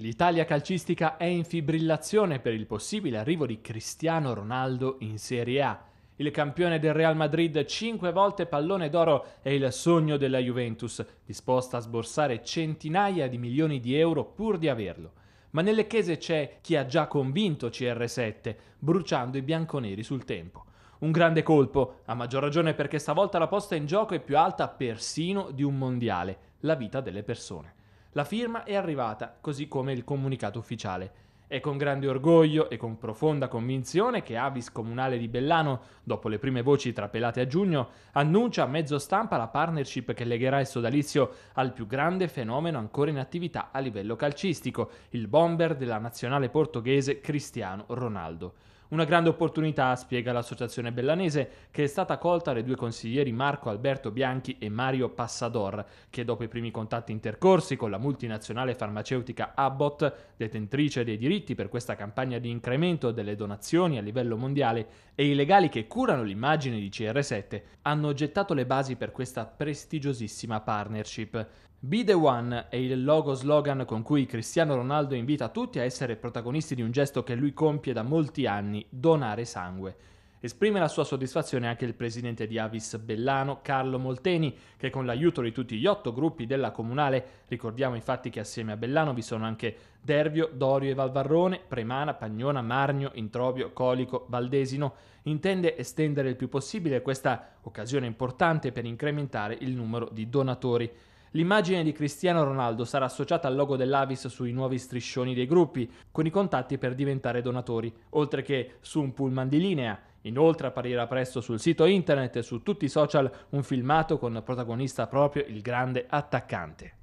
L'Italia calcistica è in fibrillazione per il possibile arrivo di Cristiano Ronaldo in Serie A. Il campione del Real Madrid, 5 volte pallone d'oro, è il sogno della Juventus, disposta a sborsare centinaia di milioni di euro pur di averlo. Ma nelle chiese c'è chi ha già convinto CR7, bruciando i bianconeri sul tempo. Un grande colpo, a maggior ragione perché stavolta la posta in gioco è più alta persino di un mondiale, la vita delle persone. La firma è arrivata, così come il comunicato ufficiale. È con grande orgoglio e con profonda convinzione che Avis Comunale di Bellano, dopo le prime voci trapelate a giugno, annuncia a mezzo stampa la partnership che legherà il sodalizio al più grande fenomeno ancora in attività a livello calcistico, il bomber della nazionale portoghese Cristiano Ronaldo. Una grande opportunità, spiega l'associazione bellanese, che è stata colta dai due consiglieri Marco Alberto Bianchi e Mario Passador, che dopo i primi contatti intercorsi con la multinazionale farmaceutica Abbott, detentrice dei diritti per questa campagna di incremento delle donazioni a livello mondiale, e i legali che curano l'immagine di CR7, hanno gettato le basi per questa prestigiosissima partnership. Be the One è il logo slogan con cui Cristiano Ronaldo invita tutti a essere protagonisti di un gesto che lui compie da molti anni, donare sangue. Esprime la sua soddisfazione anche il presidente di Avis Bellano, Carlo Molteni, che con l'aiuto di tutti gli otto gruppi della comunale, ricordiamo infatti che assieme a Bellano vi sono anche Dervio, Dorio e Valvarrone, Premana, Pagnona, Marnio, Introvio, Colico, Valdesino, intende estendere il più possibile questa occasione importante per incrementare il numero di donatori. L'immagine di Cristiano Ronaldo sarà associata al logo dell'Avis sui nuovi striscioni dei gruppi, con i contatti per diventare donatori, oltre che su un pullman di linea. Inoltre apparirà presto sul sito internet e su tutti i social un filmato con protagonista proprio il grande attaccante.